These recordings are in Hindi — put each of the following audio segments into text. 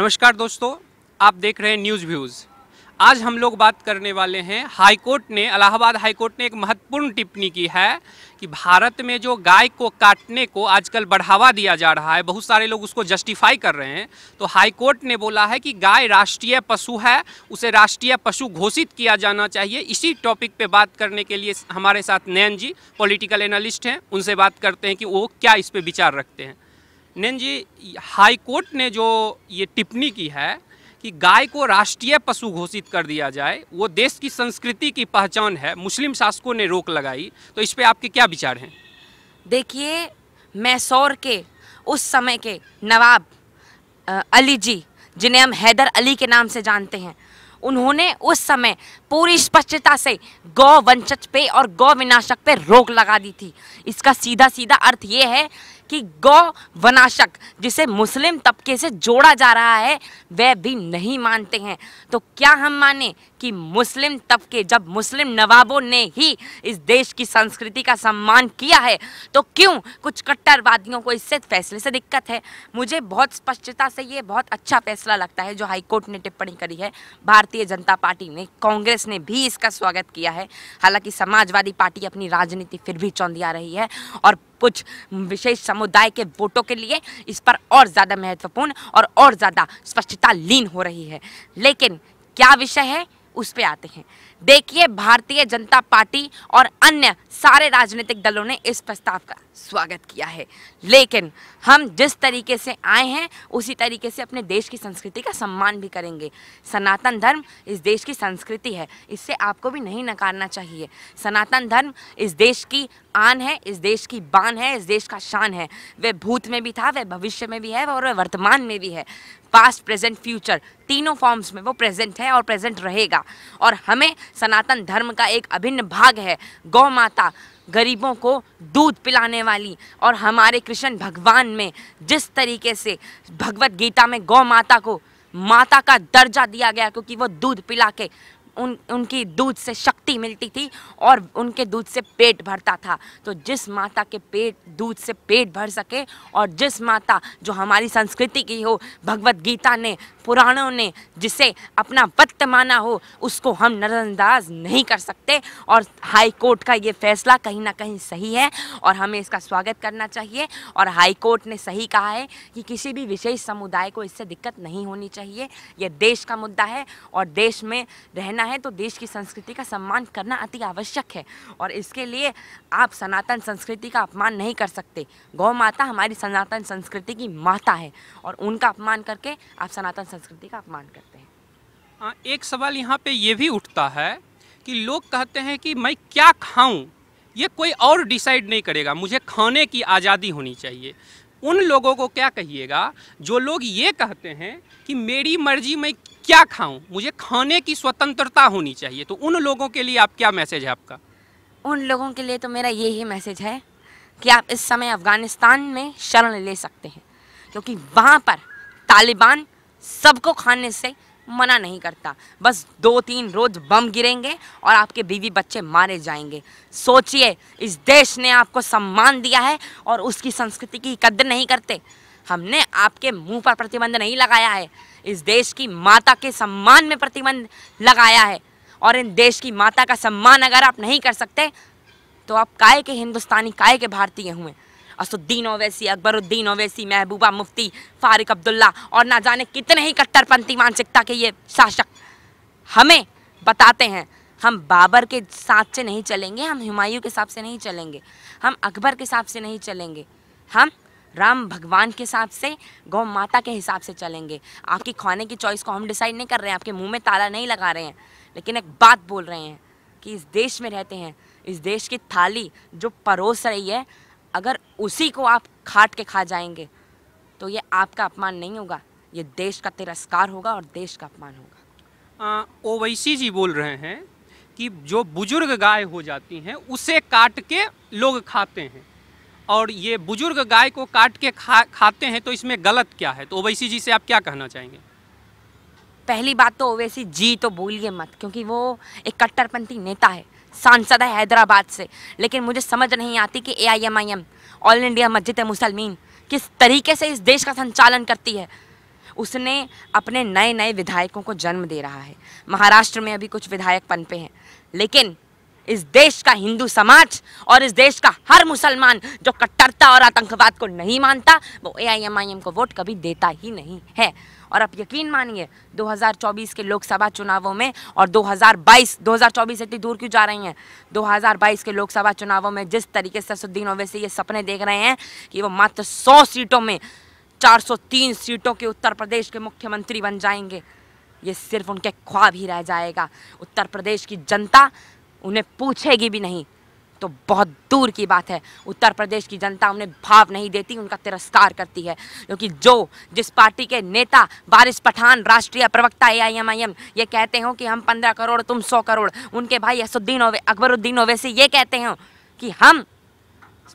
नमस्कार दोस्तों आप देख रहे हैं न्यूज़ व्यूज़ आज हम लोग बात करने वाले हैं हाई कोर्ट ने अलाहाबाद हाई कोर्ट ने एक महत्वपूर्ण टिप्पणी की है कि भारत में जो गाय को काटने को आजकल बढ़ावा दिया जा रहा है बहुत सारे लोग उसको जस्टिफाई कर रहे हैं तो हाई कोर्ट ने बोला है कि गाय राष्ट्रीय पशु है उसे राष्ट्रीय पशु घोषित किया जाना चाहिए इसी टॉपिक पर बात करने के लिए हमारे साथ नयन जी पॉलिटिकल एनालिस्ट हैं उनसे बात करते हैं कि वो क्या इस पर विचार रखते हैं नैन जी हाई कोर्ट ने जो ये टिप्पणी की है कि गाय को राष्ट्रीय पशु घोषित कर दिया जाए वो देश की संस्कृति की पहचान है मुस्लिम शासकों ने रोक लगाई तो इस पर आपके क्या विचार हैं देखिए मैसौर के उस समय के नवाब अली जी जिन्हें हम हैदर अली के नाम से जानते हैं उन्होंने उस समय पूरी स्पष्टता से गौ वंशज पे और गौ विनाशक पे रोक लगा दी थी इसका सीधा सीधा अर्थ ये है कि गौ वनाशक जिसे मुस्लिम तबके से जोड़ा जा रहा है वह भी नहीं मानते हैं तो क्या हम माने कि मुस्लिम तबके जब मुस्लिम नवाबों ने ही इस देश की संस्कृति का सम्मान किया है तो क्यों कुछ कट्टरवादियों को इससे फैसले से दिक्कत है मुझे बहुत स्पष्टता से ये बहुत अच्छा फैसला लगता है जो हाईकोर्ट ने टिप्पणी करी है भारतीय जनता पार्टी ने कांग्रेस ने भी इसका स्वागत किया है हालांकि समाजवादी पार्टी अपनी राजनीति फिर भी चौंधिया रही है और कुछ विशेष समुदाय के वोटों के लिए इस पर और ज़्यादा महत्वपूर्ण और और ज़्यादा स्पष्टता लीन हो रही है लेकिन क्या विषय है उस पर आते हैं देखिए भारतीय जनता पार्टी और अन्य सारे राजनीतिक दलों ने इस प्रस्ताव का स्वागत किया है लेकिन हम जिस तरीके से आए हैं उसी तरीके से अपने देश की संस्कृति का सम्मान भी करेंगे सनातन धर्म इस देश की संस्कृति है इससे आपको भी नहीं नकारना चाहिए सनातन धर्म इस देश की आन है इस देश की बान है इस देश का शान है वह भूत में भी था वह भविष्य में भी है और वह वर्तमान में भी है पास्ट प्रेजेंट फ्यूचर तीनों फॉर्म्स में वो प्रेजेंट है और प्रेजेंट रहेगा और हमें सनातन धर्म का एक अभिन्न भाग है गौ माता गरीबों को दूध पिलाने वाली और हमारे कृष्ण भगवान में जिस तरीके से भगवत गीता में गौ माता को माता का दर्जा दिया गया क्योंकि वो दूध पिला के उन उनकी दूध से शक्ति मिलती थी और उनके दूध से पेट भरता था तो जिस माता के पेट दूध से पेट भर सके और जिस माता जो हमारी संस्कृति की हो भगवत गीता ने पुराणों ने जिसे अपना वक्त माना हो उसको हम नज़रअंदाज नहीं कर सकते और हाई कोर्ट का ये फैसला कहीं ना कहीं सही है और हमें इसका स्वागत करना चाहिए और हाई कोर्ट ने सही कहा है कि किसी भी विशेष समुदाय को इससे दिक्कत नहीं होनी चाहिए यह देश का मुद्दा है और देश में रहना करना है तो देश की संस्कृति का सम्मान करना अति आवश्यक है और इसके लिए आप सनातन संस्कृति का अपमान नहीं कर सकते गौ माता हमारी सनातन संस्कृति की माता है और उनका अपमान करके आप सनातन संस्कृति का अपमान करते हैं आ, एक सवाल यहाँ पे ये भी उठता है कि लोग कहते हैं कि मैं क्या खाऊं ये कोई और डिसाइड नहीं करेगा मुझे खाने की आज़ादी होनी चाहिए उन लोगों को क्या कहिएगा जो लोग ये कहते हैं कि मेरी मर्जी मैं क्या खाऊं मुझे खाने की स्वतंत्रता होनी चाहिए तो उन लोगों के लिए आप क्या मैसेज है आपका उन लोगों के लिए तो मेरा यही मैसेज है कि आप इस समय अफ़गानिस्तान में शरण ले सकते हैं क्योंकि वहाँ पर तालिबान सबको खाने से मना नहीं करता बस दो तीन रोज बम गिरेंगे और आपके बीवी बच्चे मारे जाएंगे सोचिए इस देश ने आपको सम्मान दिया है और उसकी संस्कृति की कद्र नहीं करते हमने आपके मुंह पर प्रतिबंध नहीं लगाया है इस देश की माता के सम्मान में प्रतिबंध लगाया है और इन देश की माता का सम्मान अगर आप नहीं कर सकते तो आप काय के हिंदुस्तानी काय के भारतीय हुए असुद्दीन ओवैसी अकबरुद्दीन ओवैसी महबूबा मुफ्ती फारिक अब्दुल्ला और ना जाने कितने ही कट्टरपंथी मानसिकता के ये शासक हमें बताते हैं हम बाबर के साथ से नहीं चलेंगे हम हुमायूं के हिसाब से नहीं चलेंगे हम अकबर के हिसाब से नहीं चलेंगे हम राम भगवान के हिसाब से गौ माता के हिसाब से चलेंगे आपकी खाने की चॉइस को हम डिसाइड नहीं कर रहे हैं आपके मुंह में ताला नहीं लगा रहे हैं लेकिन एक बात बोल रहे हैं कि इस देश में रहते हैं इस देश की थाली जो परोस रही है अगर उसी को आप खाट के खा जाएंगे तो ये आपका अपमान नहीं होगा ये देश का तिरस्कार होगा और देश का अपमान होगा ओवैसी जी बोल रहे हैं कि जो बुजुर्ग गाय हो जाती हैं उसे काट के लोग खाते हैं और ये बुजुर्ग गाय को काट के खा खाते हैं तो इसमें गलत क्या है तो ओवैसी जी से आप क्या कहना चाहेंगे पहली बात तो ओवैसी जी तो बोलिए मत क्योंकि वो एक कट्टरपंथी नेता है सांसद है हैदराबाद से लेकिन मुझे समझ नहीं आती कि A I M I M All India मस्जिद मुसलमीन किस तरीके से इस देश का संचालन करती है उसने अपने नए नए विधायकों को जन्म दे रहा है महाराष्ट्र में अभी कुछ विधायक पनपे हैं लेकिन इस देश का हिंदू समाज और इस देश का हर मुसलमान जो कट्टरता और आतंकवाद को नहीं मानता वो ए को वोट कभी देता ही नहीं है और आप यकीन मानिए 2024 के लोकसभा चुनावों में और 2022 2024 इतनी दूर क्यों जा रही हैं 2022 के लोकसभा चुनावों में जिस तरीके से सुद्दीन ओवैसी ये सपने देख रहे हैं कि वो मात्र 100 सीटों में 403 सीटों के उत्तर प्रदेश के मुख्यमंत्री बन जाएंगे ये सिर्फ उनके ख्वाब ही रह जाएगा उत्तर प्रदेश की जनता उन्हें पूछेगी भी नहीं तो बहुत दूर की बात है उत्तर प्रदेश की जनता उन्हें भाव नहीं देती उनका तिरस्कार करती है क्योंकि जो जिस पार्टी के नेता बारिश पठान राष्ट्रीय प्रवक्ता ए ये कहते हो कि हम पंद्रह करोड़ तुम सौ करोड़ उनके भाई असुद्दीन ओवे अकबरुद्दीन ओवैसी ये कहते हो कि हम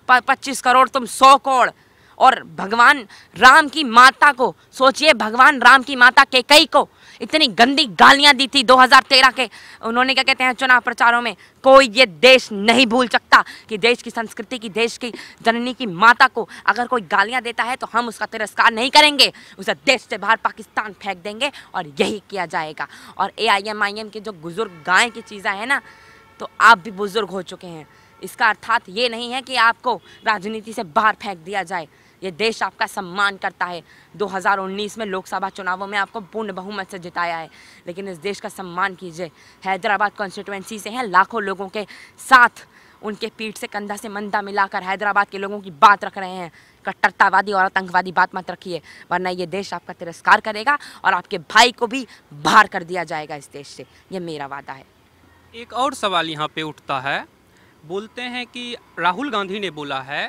पच्चीस करोड़ तुम सौ करोड़ और भगवान राम की माता को सोचिए भगवान राम की माता के कई को इतनी गंदी गालियां दी थी 2013 के उन्होंने क्या कहते हैं चुनाव प्रचारों में कोई ये देश नहीं भूल सकता कि देश की संस्कृति की देश की जननी की माता को अगर कोई गालियां देता है तो हम उसका तिरस्कार नहीं करेंगे उसे देश से बाहर पाकिस्तान फेंक देंगे और यही किया जाएगा और ए आई एम आई एम की जो बुजुर्ग गाय की चीज़ें हैं ना तो आप भी बुज़ुर्ग हो चुके हैं इसका अर्थात ये नहीं है कि आपको राजनीति से बाहर फेंक दिया जाए ये देश आपका सम्मान करता है 2019 में लोकसभा चुनावों में आपको पूर्ण बहुमत से जिताया है लेकिन इस देश का सम्मान कीजिए हैदराबाद कॉन्स्टिट्यूंसी से हैं लाखों लोगों के साथ उनके पीठ से कंधा से मंदा मिलाकर हैदराबाद के लोगों की बात रख रहे हैं कट्टरतावादी और आतंकवादी बात मत रखिए वरना ये देश आपका तिरस्कार करेगा और आपके भाई को भी बाहर कर दिया जाएगा इस देश से ये मेरा वादा है एक और सवाल यहाँ पे उठता है बोलते हैं कि राहुल गांधी ने बोला है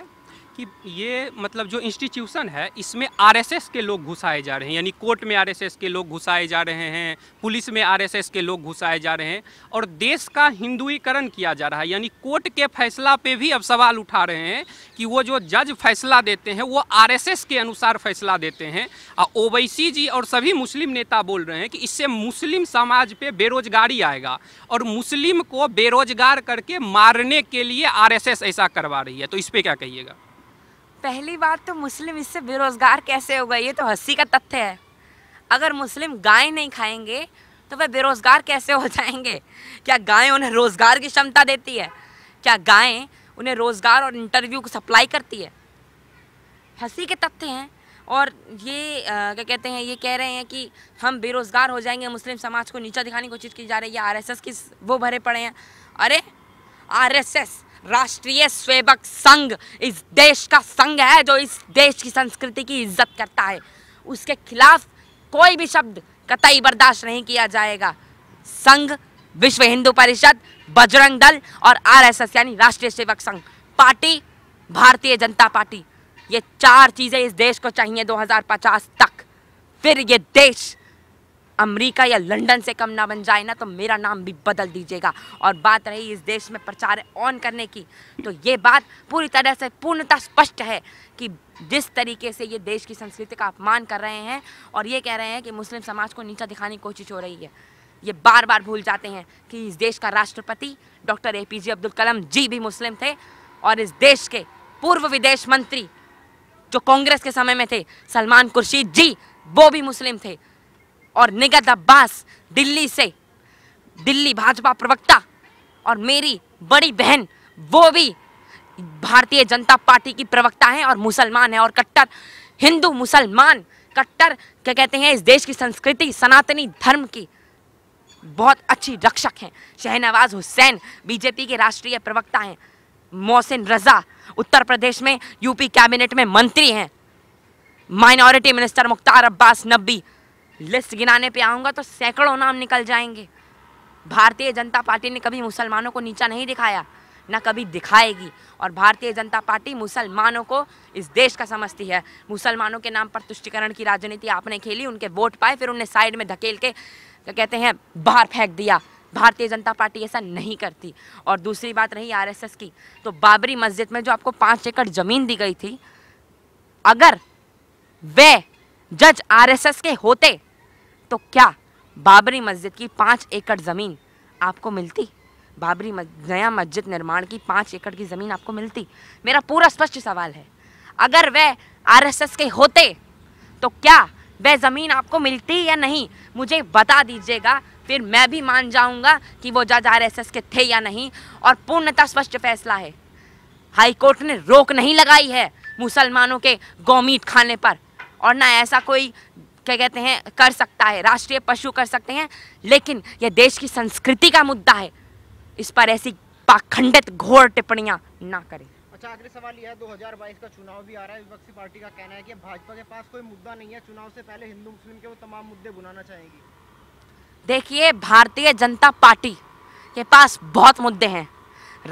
कि ये मतलब जो इंस्टीट्यूशन है इसमें आरएसएस के लोग घुसाए जा रहे हैं यानी कोर्ट में आरएसएस के लोग घुसाए जा रहे हैं पुलिस में आरएसएस के लोग घुसाए जा रहे हैं और देश का हिंदुईकरण किया जा रहा है यानी कोर्ट के फैसला पे भी अब सवाल उठा रहे हैं कि वो जो जज फैसला देते हैं वो आर के अनुसार फैसला देते हैं और ओवैसी जी और सभी मुस्लिम नेता बोल रहे हैं कि इससे मुस्लिम समाज पर बेरोजगारी आएगा और मुस्लिम को बेरोजगार करके मारने के लिए आर ऐसा करवा रही है तो इस पर क्या कहिएगा पहली बात तो मुस्लिम इससे बेरोज़गार कैसे होगा ये तो हंसी का तथ्य है अगर मुस्लिम गाय नहीं खाएंगे तो वह बेरोज़गार कैसे हो जाएंगे क्या गाय उन्हें रोज़गार की क्षमता देती है क्या गाय उन्हें रोज़गार और इंटरव्यू को सप्लाई करती है हंसी के तथ्य हैं और ये आ, क्या कहते हैं ये कह रहे हैं कि हम बेरोज़गार हो जाएंगे मुस्लिम समाज को नीचा दिखाने की कोशिश की जा रही है आरएसएस की वो भरे पड़े हैं अरे आरएसएस राष्ट्रीय सेवक संघ इस देश का संघ है जो इस देश की संस्कृति की इज्जत करता है उसके खिलाफ कोई भी शब्द कतई बर्दाश्त नहीं किया जाएगा संघ विश्व हिंदू परिषद बजरंग दल और आरएसएस यानी राष्ट्रीय सेवक संघ पार्टी भारतीय जनता पार्टी ये चार चीज़ें इस देश को चाहिए 2050 तक फिर ये देश अमेरिका या लंदन से कम ना बन जाए ना तो मेरा नाम भी बदल दीजिएगा और बात रही इस देश में प्रचार ऑन करने की तो ये बात पूरी तरह से पूर्णतः स्पष्ट है कि जिस तरीके से ये देश की संस्कृति का अपमान कर रहे हैं और ये कह रहे हैं कि मुस्लिम समाज को नीचा दिखाने की कोशिश हो रही है ये बार बार भूल जाते हैं कि इस देश का राष्ट्रपति doctor A P J Abdul Kalam ji भी मुस्लिम थे और इस देश के पूर्व विदेश मंत्री जो कांग्रेस के समय में थे सलमान खुर्शीद जी वो भी मुस्लिम थे और निगत अब्बास दिल्ली से दिल्ली भाजपा प्रवक्ता और मेरी बड़ी बहन वो भी भारतीय जनता पार्टी की प्रवक्ता हैं और मुसलमान हैं और कट्टर हिंदू मुसलमान कट्टर क्या कहते हैं इस देश की संस्कृति सनातनी धर्म की बहुत अच्छी रक्षक हैं शहनवाज हुसैन बीजेपी के राष्ट्रीय प्रवक्ता हैं मोहसिन रजा उत्तर प्रदेश में यूपी कैबिनेट में मंत्री हैं minority minister Mukhtar Abbas Naqvi list गिनाने पे आऊँगा तो सैकड़ों नाम निकल जाएंगे भारतीय जनता पार्टी ने कभी मुसलमानों को नीचा नहीं दिखाया ना कभी दिखाएगी और भारतीय जनता पार्टी मुसलमानों को इस देश का समझती है मुसलमानों के नाम पर तुष्टिकरण की राजनीति आपने खेली उनके वोट पाए फिर उन्हें साइड में धकेल के कहते हैं बाहर फेंक दिया भारतीय जनता पार्टी ऐसा नहीं करती और दूसरी बात रही आरएसएस की तो बाबरी मस्जिद में जो आपको पाँच एकड़ ज़मीन दी गई थी अगर वे जज आरएसएस के होते तो क्या बाबरी मस्जिद की पाँच एकड़ ज़मीन आपको मिलती बाबरी नया मस्जिद निर्माण की पाँच एकड़ की ज़मीन आपको मिलती मेरा पूरा स्पष्ट सवाल है अगर वह आरएसएस के होते तो क्या वह ज़मीन आपको मिलती या नहीं मुझे बता दीजिएगा फिर मैं भी मान जाऊंगा कि वो जज आर के थे या नहीं और पूर्णतः स्पष्ट फैसला है हाईकोर्ट ने रोक नहीं लगाई है मुसलमानों के गौमीट खाने पर और ना ऐसा कोई क्या कहते हैं कर सकता है राष्ट्रीय पशु कर सकते हैं लेकिन यह देश की संस्कृति का मुद्दा है इस पर ऐसी पाखंडित घोर टिप्पणियां ना करें अच्छा अगले सवाल यह है 2022 का चुनाव भी आ रहा है विपक्षी पार्टी का कहना है कि भाजपा के पास कोई मुद्दा नहीं है चुनाव से पहले हिंदू मुस्लिम के वो तमाम मुद्दे बुनाना चाहेंगी देखिए भारतीय जनता पार्टी के पास बहुत मुद्दे हैं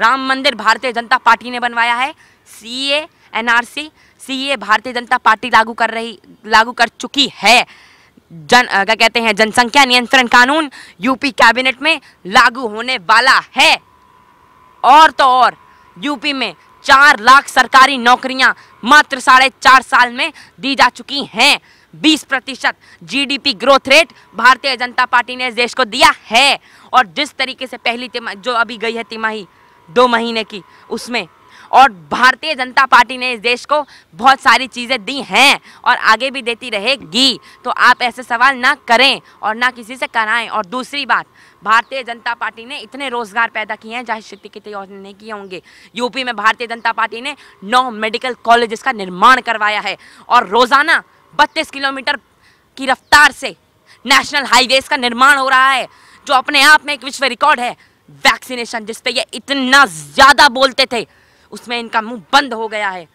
राम मंदिर भारतीय जनता पार्टी ने बनवाया है सीए एनआरसी सीए भारतीय जनता पार्टी लागू कर रही लागू कर चुकी है जन क्या कहते हैं जनसंख्या नियंत्रण कानून यूपी कैबिनेट में लागू होने वाला है और तो और यूपी में चार लाख सरकारी नौकरियां मात्र साढ़े चार साल में दी जा चुकी हैं 20 प्रतिशत जी ग्रोथ रेट भारतीय जनता पार्टी ने देश को दिया है और जिस तरीके से पहली जो अभी गई है तिमाही दो महीने की उसमें और भारतीय जनता पार्टी ने इस देश को बहुत सारी चीज़ें दी हैं और आगे भी देती रहेगी तो आप ऐसे सवाल ना करें और ना किसी से कराएं और दूसरी बात भारतीय जनता पार्टी ने इतने रोजगार पैदा किए हैं जहाँ शक्ति तैयार नहीं किए होंगे यूपी में भारतीय जनता पार्टी ने नौ मेडिकल कॉलेज का निर्माण करवाया है और रोज़ाना बत्तीस किलोमीटर की रफ्तार से नेशनल हाईवेज का निर्माण हो रहा है जो अपने आप में एक विश्व रिकॉर्ड है वैक्सीनेशन जिसपे ये इतना ज़्यादा बोलते थे उसमें इनका मुंह बंद हो गया है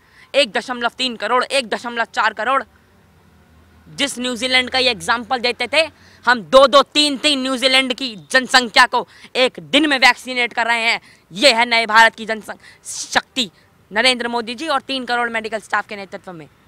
एक दशमलव तीन करोड़ एक दशमलव चार करोड़ जिस न्यूजीलैंड का ये एग्जाम्पल देते थे हम दो दो तीन तीन न्यूजीलैंड की जनसंख्या को एक दिन में वैक्सीनेट कर रहे हैं ये है नए भारत की जनसंख्या शक्ति नरेंद्र मोदी जी और तीन करोड़ मेडिकल स्टाफ के नेतृत्व में